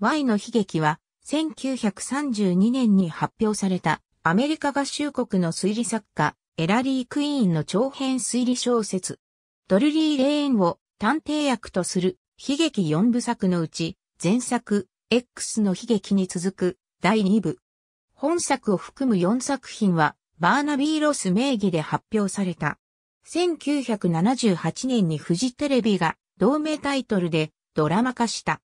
Y の悲劇は、1932年に発表された、アメリカ合衆国の推理作家、エラリー・クイーンの長編推理小説。ドルリー・レーンを探偵役とする悲劇4部作のうち、前作、X の悲劇に続く第2部。本作を含む4作品は、バーナビー・ロス名義で発表された。1978年にフジテレビが同名タイトルでドラマ化した。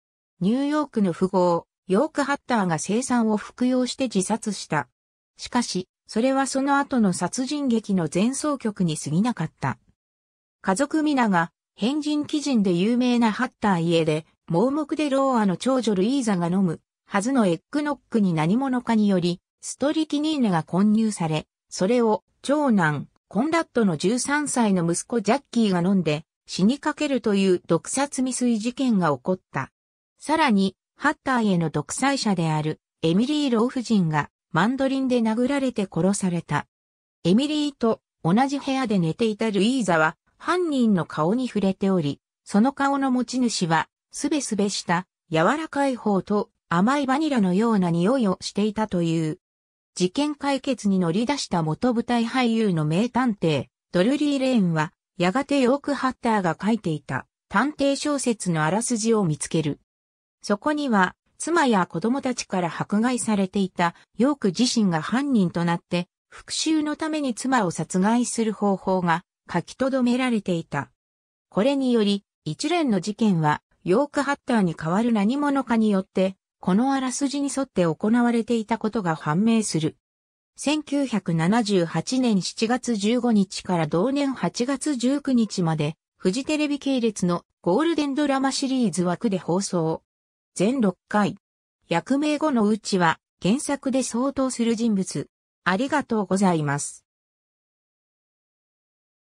ニューヨークの富豪、ヨークハッターが生産を服用して自殺した。しかし、それはその後の殺人劇の前奏曲に過ぎなかった。家族皆が、変人基人で有名なハッター家で、盲目でローアの長女ルイーザが飲む、はずのエッグノックに何者かにより、ストリキニーネが混入され、それを、長男、コンラットの13歳の息子ジャッキーが飲んで、死にかけるという毒殺未遂事件が起こった。さらに、ハッターへの独裁者であるエミリー・ロー婦人がマンドリンで殴られて殺された。エミリーと同じ部屋で寝ていたルイーザは犯人の顔に触れており、その顔の持ち主はすべすべした柔らかい方と甘いバニラのような匂いをしていたという。事件解決に乗り出した元舞台俳優の名探偵、ドルリー・レーンは、やがてヨーク・ハッターが書いていた探偵小説のあらすじを見つける。そこには、妻や子供たちから迫害されていたヨーク自身が犯人となって、復讐のために妻を殺害する方法が書き留められていた。これにより、一連の事件は、ヨークハッターに代わる何者かによって、このあらすじに沿って行われていたことが判明する。1978年7月15日から同年8月19日まで、フジテレビ系列のゴールデンドラマシリーズ枠で放送。全6回。役名後のうちは、原作で相当する人物。ありがとうございます。